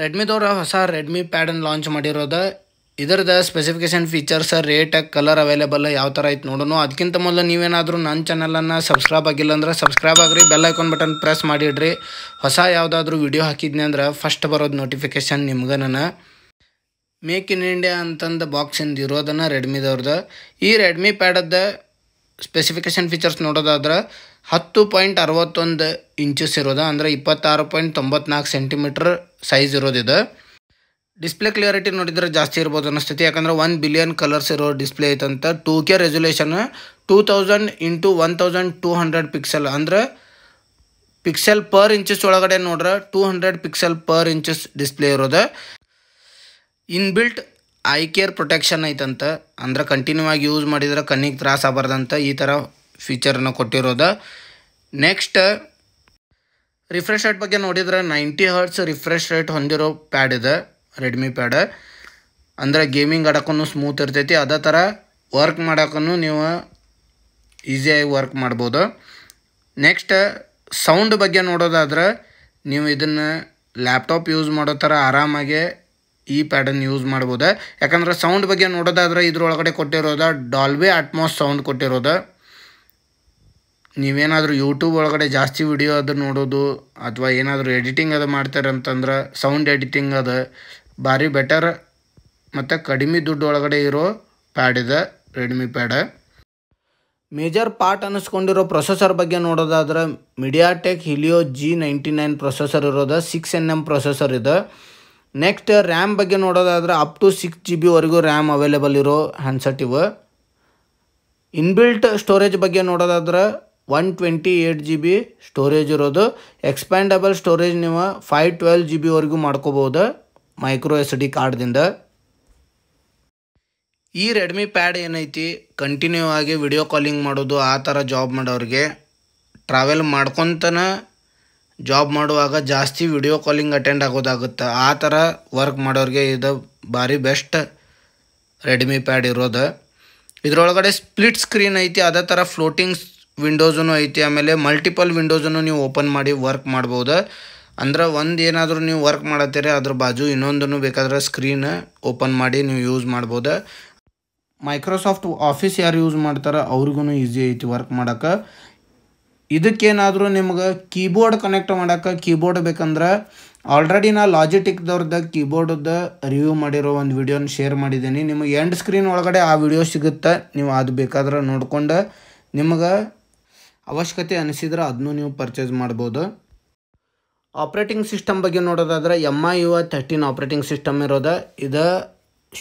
ರೆಡ್ಮಿದವ್ರ ಹೊಸ ರೆಡ್ಮಿ ಪ್ಯಾಡನ್ನು ಲಾಂಚ್ ಮಾಡಿರೋದು ಇದರದ specification features rate colour available ಯಾವ ಥರ ಐತೆ ನೋಡೋಣ ಅದಕ್ಕಿಂತ ಮೊದಲು ನೀವೇನಾದರೂ ನನ್ನ ಚಾನಲನ್ನು ಸಬ್ಸ್ಕ್ರೈಬ್ ಆಗಿಲ್ಲ ಅಂದ್ರೆ ಸಬ್ಸ್ಕ್ರೈಬ್ ಆಗಿರಿ ಬೆಲ್ ಐಕಾನ್ ಬಟನ್ ಪ್ರೆಸ್ ಮಾಡಿಡ್ರಿ ಹೊಸ ಯಾವುದಾದ್ರೂ ವಿಡಿಯೋ ಹಾಕಿದ್ನಿ ಅಂದ್ರೆ ಫಸ್ಟ್ ಬರೋದು ನೋಟಿಫಿಕೇಷನ್ ನಿಮ್ಗೆ ನಾನು ಮೇಕ್ ಇನ್ ಇಂಡಿಯಾ ಅಂತಂದು ಬಾಕ್ಸಿಂದ ಇರೋದನ್ನು ರೆಡ್ಮಿದವ್ರದ್ದು ಈ ರೆಡ್ಮಿ ಪ್ಯಾಡದ್ದು ಸ್ಪೆಸಿಫಿಕೇಷನ್ ಫೀಚರ್ಸ್ ನೋಡೋದಾದ್ರೆ ಹತ್ತು ಪಾಯಿಂಟ್ ಅರವತ್ತೊಂದು ಇಂಚಸ್ ಇರೋದ ಅಂದರೆ ಇಪ್ಪತ್ತಾರು ಪಾಯಿಂಟ್ ತೊಂಬತ್ನಾಲ್ಕು ಸೆಂಟಿಮೀಟ್ರ್ ಸೈಜ್ ಇರೋದಿದೆ ಡಿಸ್ಪ್ಲೇ ಕ್ಲಿಯರಿಟಿ ನೋಡಿದರೆ ಜಾಸ್ತಿ ಇರ್ಬೋದು ಅನ್ನಿಸ್ತೈತಿ ಯಾಕಂದರೆ ಒನ್ ಬಿಲಿಯನ್ ಕಲರ್ಸ್ ಇರೋ ಡಿಸ್ಪ್ಲೇ ಐತಂತ two K resolution two thousand into one thousand two hundred pixel ಅಂದರೆ ಪಿಕ್ಸೆಲ್ ಪರ್ ಇಂಚಸ್ ಒಳಗಡೆ ನೋಡ್ರೆ two hundred pixel per inches display ಇರೋದು ಇನ್ಬಿಲ್ಟ್ ಐ ಕೇರ್ ಪ್ರೊಟೆಕ್ಷನ್ ಐತಂತ ಅಂದ್ರೆ ಕಂಟಿನ್ಯೂ ಆಗಿ ಯೂಸ್ ಮಾಡಿದ್ರೆ ಕಣ್ಣಿಗೆ ತ್ರಾಸ ಆಗಬಾರ್ದಂತ ಈ ಥರ ಫೀಚರನ್ನ ಕೊಟ್ಟಿರೋದು ನೆಕ್ಸ್ಟ್ ರಿಫ್ರೆಶ್ ರೇಟ್ ಬಗ್ಗೆ ನೋಡಿದ್ರೆ ನೈಂಟಿ ಹರ್ಟ್ಸ್ ರಿಫ್ರೆಶ್ ರೇಟ್ ಹೊಂದಿರೋ ಪ್ಯಾಡ್ ಇದೆ ರೆಡ್ಮಿ ಪ್ಯಾಡ್ ಅಂದರೆ ಗೇಮಿಂಗ್ ಆಡೋಕ್ಕೂ ಸ್ಮೂತ್ ಇರ್ತೈತಿ ಅದೇ ಥರ ವರ್ಕ್ ಮಾಡೋಕ್ಕೂ ನೀವು ಈಸಿಯಾಗಿ ವರ್ಕ್ ಮಾಡ್ಬೋದು ನೆಕ್ಸ್ಟ್ ಸೌಂಡ್ ಬಗ್ಗೆ ನೋಡೋದಾದ್ರೆ ನೀವು ಇದನ್ನು ಲ್ಯಾಪ್ಟಾಪ್ ಯೂಸ್ ಮಾಡೋ ಥರ ಆರಾಮಾಗೆ ಈ ಪ್ಯಾಡನ್ನು ಯೂಸ್ ಮಾಡ್ಬೋದು ಯಾಕಂದ್ರೆ ಸೌಂಡ್ ಬಗ್ಗೆ ನೋಡೋದಾದ್ರೆ ಇದ್ರೊಳಗಡೆ ಕೊಟ್ಟಿರೋದ ಡಾಲ್ಬೆ ಅಟ್ಮಾಸ್ ಸೌಂಡ್ ಕೊಟ್ಟಿರೋದ ನೀವೇನಾದರೂ ಯೂಟ್ಯೂಬ್ ಒಳಗಡೆ ಜಾಸ್ತಿ ವಿಡಿಯೋ ಅದು ನೋಡೋದು ಅಥವಾ ಏನಾದರೂ ಎಡಿಟಿಂಗ್ ಅದು ಮಾಡ್ತಾರೆ ಅಂತಂದ್ರೆ ಸೌಂಡ್ ಎಡಿಟಿಂಗ್ ಅದು ಭಾರಿ ಬೆಟರ್ ಮತ್ತು ಕಡಿಮೆ ದುಡ್ಡು ಒಳಗಡೆ ಇರೋ ಪ್ಯಾಡ್ ಇದೆ ರೆಡ್ಮಿ ಪ್ಯಾಡ ಮೇಜರ್ ಪಾರ್ಟ್ ಅನ್ನಿಸ್ಕೊಂಡಿರೋ ಪ್ರೊಸೆಸರ್ ಬಗ್ಗೆ ನೋಡೋದಾದ್ರೆ MediaTek Helio G ninety nine processor ಇರೋದು ಸಿಕ್ಸ್ ಎನ್ ಎಮ್ ಪ್ರೊಸೆಸರ್ ಇದೆ ನೆಕ್ಸ್ಟ್ ರ್ಯಾಮ್ ಬಗ್ಗೆ ನೋಡೋದಾದ್ರೆ ಅಪ್ ಟು ಸಿಕ್ಸ್ ಜಿ ಬಿವರೆಗೂ ರ್ಯಾಮ್ ಅವೈಲೇಬಲ್ ಇರೋ ಹ್ಯಾಂಡ್ಸೆಟ್ ಇವು ಇನ್ಬಿಲ್ಟ್ ಸ್ಟೋರೇಜ್ ಬಗ್ಗೆ ನೋಡೋದಾದ್ರೆ one twenty eight G B storage ಇರೋದು ಎಕ್ಸ್ಪ್ಯಾಂಡಬಲ್ ಸ್ಟೋರೇಜ್ ನೀವು ಫೈವ್ ಟ್ವೆಲ್ ಜಿ ಬಿವರೆಗೂ ಮಾಡ್ಕೋಬೋದು ಮೈಕ್ರೋ ಎಸ್ ಡಿ ಕಾರ್ಡ್ದಿಂದ ಈ ರೆಡ್ಮಿ ಪ್ಯಾಡ್ ಏನೈತಿ ಕಂಟಿನ್ಯೂ ಆಗಿ ವಿಡಿಯೋ ಕಾಲಿಂಗ್ ಮಾಡೋದು ಆ ಥರ ಜಾಬ್ ಮಾಡೋರಿಗೆ ಟ್ರಾವೆಲ್ ಮಾಡ್ಕೊತನ ಜಾಬ್ ಮಾಡುವಾಗ ಜಾಸ್ತಿ ವಿಡಿಯೋ ಕಾಲಿಂಗ್ ಅಟೆಂಡ್ ಆಗೋದಾಗುತ್ತೆ ಆ ಥರ ವರ್ಕ್ ಮಾಡೋರಿಗೆ ಇದು ಭಾರಿ ಬೆಸ್ಟ್ ರೆಡ್ಮಿ ಪ್ಯಾಡ್ ಇರೋದು ಇದರೊಳಗಡೆ ಸ್ಪ್ಲಿಟ್ ಸ್ಕ್ರೀನ್ ಐತಿ ಅದೇ ಥರ ಫ್ಲೋಟಿಂಗ್ಸ್ ವಿಂಡೋಸೂ ಐತಿ ಆಮೇಲೆ ಮಲ್ಟಿಪಲ್ ವಿಂಡೋಸನ್ನು ನೀವು ಓಪನ್ ಮಾಡಿ ವರ್ಕ್ ಮಾಡ್ಬೋದು ಅಂದ್ರೆ ಒಂದು ಏನಾದರೂ ನೀವು ವರ್ಕ್ ಮಾಡತ್ತೀರಿ ಅದ್ರ ಬಾಜು ಇನ್ನೊಂದನ್ನು ಬೇಕಾದ್ರೆ ಸ್ಕ್ರೀನ್ ಓಪನ್ ಮಾಡಿ ನೀವು ಯೂಸ್ ಮಾಡ್ಬೋದು ಮೈಕ್ರೋಸಾಫ್ಟ್ ಆಫೀಸ್ ಯಾರು ಯೂಸ್ ಮಾಡ್ತಾರೋ ಅವ್ರಿಗೂ ಈಸಿ ಐತಿ ವರ್ಕ್ ಮಾಡೋಕ್ಕೆ ಇದಕ್ಕೇನಾದರೂ ನಿಮ್ಗೆ ಕೀಬೋರ್ಡ್ ಕನೆಕ್ಟ್ ಮಾಡೋಕ್ಕೆ ಕೀಬೋರ್ಡ್ ಬೇಕಂದ್ರೆ ಆಲ್ರೆಡಿ ನಾ ಲಾಜಿಟಿಕ್ದವ್ರದ್ದು ಕೀಬೋರ್ಡದ ರಿವ್ಯೂ ಮಾಡಿರೋ ಒಂದು ವಿಡಿಯೋನ ಶೇರ್ ಮಾಡಿದ್ದೀನಿ ನಿಮಗೆ ಎಂಡ್ ಸ್ಕ್ರೀನ್ ಒಳಗಡೆ ಆ ವಿಡಿಯೋ ಸಿಗುತ್ತೆ ನೀವು ಅದು ಬೇಕಾದ್ರೆ ನೋಡಿಕೊಂಡು ನಿಮಗೆ ಅವಶ್ಯಕತೆ ಅನಿಸಿದ್ರೆ ಅದನ್ನು ನೀವು ಪರ್ಚೇಸ್ ಮಾಡ್ಬೋದು ಆಪ್ರೇಟಿಂಗ್ ಸಿಸ್ಟಮ್ ಬಗ್ಗೆ ನೋಡೋದಾದ್ರೆ M I U thirteen operating system ಇರೋದು ಇದು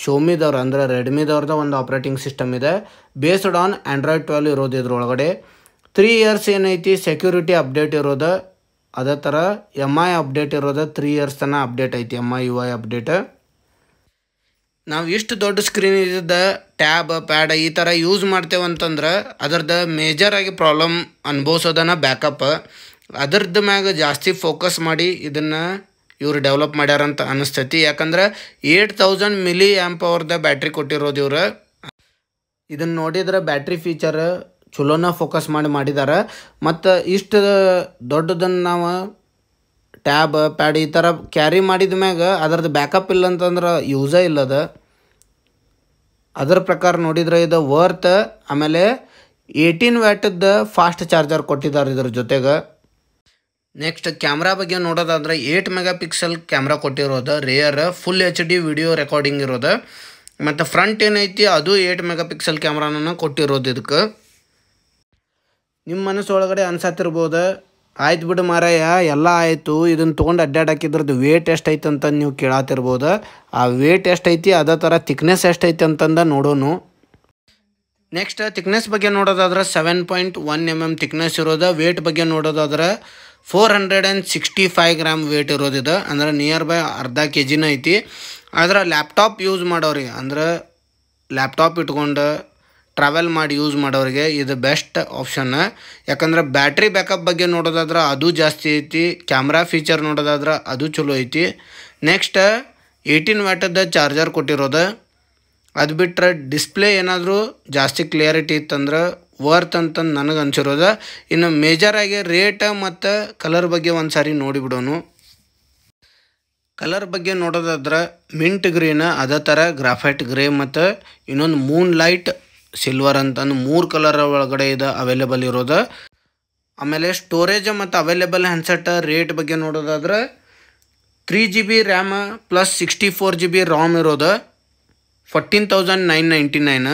ಶೋಮಿದವ್ರ ಅಂದರೆ ರೆಡ್ಮಿದವ್ರದ್ದು ಒಂದು ಆಪ್ರೇಟಿಂಗ್ ಸಿಸ್ಟಮ್ ಇದೆ ಬೇಸ್ಡ್ ಆನ್ ಆ್ಯಂಡ್ರಾಯ್ಡ್ ಟ್ವೆಲ್ ಇರೋದು ಇದ್ರೊಳಗಡೆ ತ್ರೀ ಇಯರ್ಸ್ ಏನೈತಿ ಸೆಕ್ಯೂರಿಟಿ ಅಪ್ಡೇಟ್ ಇರೋದು ಅದೇ ಥರ ಎಮ್ ಐ ಅಪ್ಡೇಟ್ ಇರೋದು ತ್ರೀ ಇಯರ್ಸ್ ತನಕ ಅಪ್ಡೇಟ್ ಐತಿ M I U I update ನಾವು ಇಷ್ಟು ದೊಡ್ಡ ಸ್ಕ್ರೀನ್ ಇದ್ದ ಟ್ಯಾಬ್ ಪ್ಯಾಡ್ ಈ ಥರ ಯೂಸ್ ಮಾಡ್ತೇವೆ ಅಂತಂದ್ರೆ ಅದರದ್ದು ಮೇಜರಾಗಿ ಪ್ರಾಬ್ಲಮ್ ಅನುಭವಿಸೋದನ್ನ ಬ್ಯಾಕಪ್ ಅದರದ್ದು ಮ್ಯಾಗ ಜಾಸ್ತಿ ಫೋಕಸ್ ಮಾಡಿ ಇದನ್ನು ಇವರು ಡೆವಲಪ್ ಮಾಡ್ಯಾರಂತ ಅಂತ ಅನಿಸ್ತೈತಿ ಯಾಕಂದ್ರೆ ಏಟ್ ತೌಸಂಡ್ ಮಿಲಿ ಆ್ಯಂಪ್ ಅವ್ರದ್ದು ಬ್ಯಾಟ್ರಿ ಕೊಟ್ಟಿರೋದು ಇವರು ಇದನ್ನು ನೋಡಿದ್ರೆ ಬ್ಯಾಟ್ರಿ ಫೀಚರ್ ಚಲೋನ ಫೋಕಸ್ ಮಾಡಿ ಮಾಡಿದ್ದಾರೆ ಮತ್ತು ಇಷ್ಟು ದೊಡ್ಡದನ್ನು ನಾವು ಟ್ಯಾಬ್ ಪ್ಯಾಡ್ ಈ ಥರ ಕ್ಯಾರಿ ಮಾಡಿದ ಮ್ಯಾಗ ಅದ್ರದ್ದು ಬ್ಯಾಕಪ್ ಇಲ್ಲ ಅಂತಂದ್ರೆ ಯೂಸೇ ಇಲ್ಲದ ಅದರ ಪ್ರಕಾರ ನೋಡಿದ್ರೆ ಇದು ವರ್ತ್ ಆಮೇಲೆ ಏಯ್ಟೀನ್ ವ್ಯಾಟದ್ದು ಫಾಸ್ಟ್ ಚಾರ್ಜರ್ ಕೊಟ್ಟಿದ್ದಾರೆ ಇದ್ರ ಜೊತೆಗೆ ನೆಕ್ಸ್ಟ್ ಕ್ಯಾಮ್ರಾ ಬಗ್ಗೆ ನೋಡೋದಾದ್ರೆ ಏಯ್ಟ್ ಮೆಗಾ ಪಿಕ್ಸೆಲ್ ಕ್ಯಾಮ್ರಾ ಕೊಟ್ಟಿರೋದು rear full H D video recording ಇರೋದು ಮತ್ತು ಫ್ರಂಟ್ ಏನೈತಿ ಅದು ಏಯ್ಟ್ ಮೆಗಾ ಪಿಕ್ಸೆಲ್ ಕ್ಯಾಮ್ರಾನ ಕೊಟ್ಟಿರೋದು ಇದಕ್ಕೆ ನಿಮ್ಮ ಮನಸ್ಸೊಳಗಡೆ ಅನ್ಸತ್ತಿರ್ಬೋದು ಆಯ್ತು ಬಿಡು ಮಾರಯ್ಯ ಎಲ್ಲ ಆಯಿತು ಇದನ್ನು ತೊಗೊಂಡು ಅಡ್ಡಾಡಾಕಿದ್ರದ್ದು ವೇಟ್ ಎಷ್ಟೈತೆ ಅಂತ ನೀವು ಕೇಳತ್ತಿರ್ಬೋದು ಆ ವೇಟ್ ಎಷ್ಟೈತಿ ಅದೇ ಥರ ತಿಕ್ನೆಸ್ ಎಷ್ಟೈತಿ ಅಂತಂದ ನೋಡೋನು ನೆಕ್ಸ್ಟ್ ಥಿಕ್ನೆಸ್ ಬಗ್ಗೆ ನೋಡೋದಾದ್ರೆ seven point one M M thickness ಇರೋದು ವೇಟ್ ಬಗ್ಗೆ ನೋಡೋದಾದ್ರೆ four hundred and sixty five gram weight ಇರೋದಿದೆ ಅಂದರೆ ನಿಯರ್ ಬೈ ಅರ್ಧ ಕೆ ಜಿನ ಐತಿ ಆದ್ರೆ ಲ್ಯಾಪ್ಟಾಪ್ ಯೂಸ್ ಮಾಡೋರಿ ಅಂದ್ರೆ ಲ್ಯಾಪ್ಟಾಪ್ ಇಟ್ಕೊಂಡು ಟ್ರಾವೆಲ್ ಮಾಡಿ ಯೂಸ್ ಮಾಡೋರಿಗೆ ಇದು ಬೆಸ್ಟ್ ಆಪ್ಷನ್ ಯಾಕಂದ್ರೆ ಬ್ಯಾಟ್ರಿ ಬ್ಯಾಕಪ್ ಬಗ್ಗೆ ನೋಡೋದಾದ್ರೆ ಅದು ಜಾಸ್ತಿ ಐತಿ ಕ್ಯಾಮ್ರಾ ಫೀಚರ್ ನೋಡೋದಾದ್ರೆ ಅದು ಚಲೋ ಐತಿ ನೆಕ್ಸ್ಟ್ ಏಯ್ಟೀನ್ ವ್ಯಾಟದ ಚಾರ್ಜರ್ ಕೊಟ್ಟಿರೋದು ಅದು ಬಿಟ್ಟರೆ ಡಿಸ್ಪ್ಲೇ ಏನಾದರೂ ಜಾಸ್ತಿ ಕ್ಲಿಯರಿಟಿ ಇತ್ತಂದ್ರೆ ವರ್ತ್ ಅಂತಂದು ನನಗೆ ಅನ್ಸಿರೋದು ಇನ್ನು ಮೇಜರಾಗಿ ರೇಟ್ ಮತ್ತು ಕಲರ್ ಬಗ್ಗೆ ಒಂದು ಸಾರಿ ನೋಡಿಬಿಡೋನು ಕಲರ್ ಬಗ್ಗೆ ನೋಡೋದಾದ್ರೆ ಮಿಂಟ್ ಗ್ರೀನ್ ಅದೇ ಥರ ಗ್ರಾಫೈಟ್ ಗ್ರೇ ಮತ್ತು ಇನ್ನೊಂದು ಮೂನ್ ಲೈಟ್ ಸಿಲ್ವರ್ ಅಂತಂದು ಮೂರು ಕಲರ್ ಒಳಗಡೆ ಇದು ಅವೈಲೇಬಲ್ ಇರೋದು ಆಮೇಲೆ ಸ್ಟೋರೇಜ್ ಮತ್ತು ಅವೈಲೇಬಲ್ ಹ್ಯಾಂಡ್ಸೆಟ್ ರೇಟ್ ಬಗ್ಗೆ ನೋಡೋದಾದ್ರೆ three G B RAM plus sixty four G B RAM ಇರೋದು fourteen thousand nine ninety nine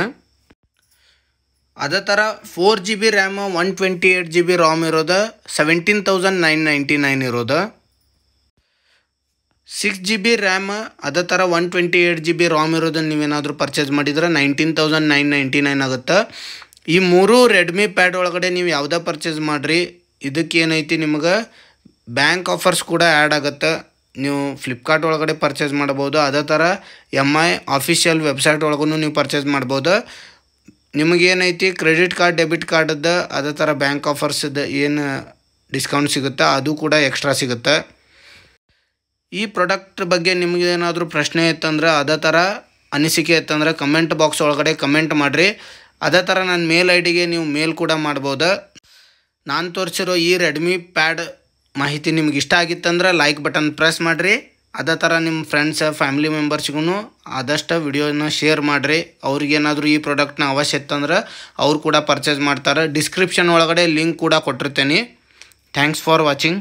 ಅದೇ ಥರ four G B RAM one twenty eight G B RAM ಇರೋದು seventeen thousand nine ninety nine ಇರೋದು six G B RAM ಅದೇ ಥರ one twenty eight G B RAM ಇರೋದನ್ನು ನೀವೇನಾದರೂ purchase ಮಾಡಿದ್ರೆ nineteen thousand nine ninety nine ಆಗುತ್ತೆ ಈ ಮೂರು ರೆಡ್ಮಿ ಪ್ಯಾಡ್ ಒಳಗಡೆ ನೀವು ಯಾವುದೇ ಪರ್ಚೇಸ್ ಮಾಡಿರಿ ಇದಕ್ಕೇನೈತಿ ನಿಮಗೆ ಬ್ಯಾಂಕ್ ಆಫರ್ಸ್ ಕೂಡ ಆ್ಯಡ್ ಆಗುತ್ತೆ ನೀವು ಫ್ಲಿಪ್ಕಾರ್ಟ್ ಒಳಗಡೆ ಪರ್ಚೇಸ್ ಮಾಡ್ಬೋದು ಅದೇ ಥರ ಎಮ್ ಐ ಆಫಿಷಿಯಲ್ ವೆಬ್ಸೈಟ್ ಒಳಗೂ ನೀವು ಪರ್ಚೇಸ್ ಮಾಡ್ಬೋದು ನಿಮಗೇನೈತಿ ಕ್ರೆಡಿಟ್ ಕಾರ್ಡ್ ಡೆಬಿಟ್ ಕಾರ್ಡದ್ದು ಅದೇ ಥರ ಬ್ಯಾಂಕ್ ಆಫರ್ಸದ್ದು ಏನು ಡಿಸ್ಕೌಂಟ್ ಸಿಗುತ್ತೆ ಅದು ಕೂಡ ಎಕ್ಸ್ಟ್ರಾ ಸಿಗುತ್ತೆ ಈ ಪ್ರಾಡಕ್ಟ್ ಬಗ್ಗೆ ನಿಮಗೇನಾದರೂ ಏನಾದರೂ ಪ್ರಶ್ನೆ ಇತ್ತಂದ್ರೆ ಅದೇ ಥರ ಅನಿಸಿಕೆ ಇತ್ತಂದ್ರೆ ಕಮೆಂಟ್ ಬಾಕ್ಸ್ ಒಳಗಡೆ ಕಮೆಂಟ್ ಮಾಡಿರಿ ಅದೇ ಥರ ನನ್ನ ಮೇಲ್ ಐ ಡಿಗೆ ನೀವು ಮೇಲ್ ಕೂಡ ಮಾಡ್ಬೋದು ನಾನು ತೋರಿಸಿರೋ ಈ ರೆಡ್ಮಿ ಪ್ಯಾಡ್ ಮಾಹಿತಿ ನಿಮ್ಗೆ ಇಷ್ಟ ಆಗಿತ್ತಂದ್ರೆ ಲೈಕ್ ಬಟನ್ ಪ್ರೆಸ್ ಮಾಡಿರಿ ಅದೇ ಥರ ನಿಮ್ಮ ಫ್ರೆಂಡ್ಸ್ ಫ್ಯಾಮಿಲಿ ಮೆಂಬರ್ಸ್ಗೂ ಆದಷ್ಟು ವಿಡಿಯೋನ ಶೇರ್ ಮಾಡಿರಿ ಅವ್ರಿಗೇನಾದರೂ ಈ ಪ್ರಾಡಕ್ಟ್ನ ಅವಶ್ಯ ಇತ್ತಂದ್ರೆ ಅವ್ರು ಕೂಡ ಪರ್ಚೇಸ್ ಮಾಡ್ತಾರೆ ಡಿಸ್ಕ್ರಿಪ್ಷನ್ ಒಳಗಡೆ ಲಿಂಕ್ ಕೂಡ ಕೊಟ್ಟಿರ್ತೇನೆ ಥ್ಯಾಂಕ್ಸ್ ಫಾರ್ ವಾಚಿಂಗ್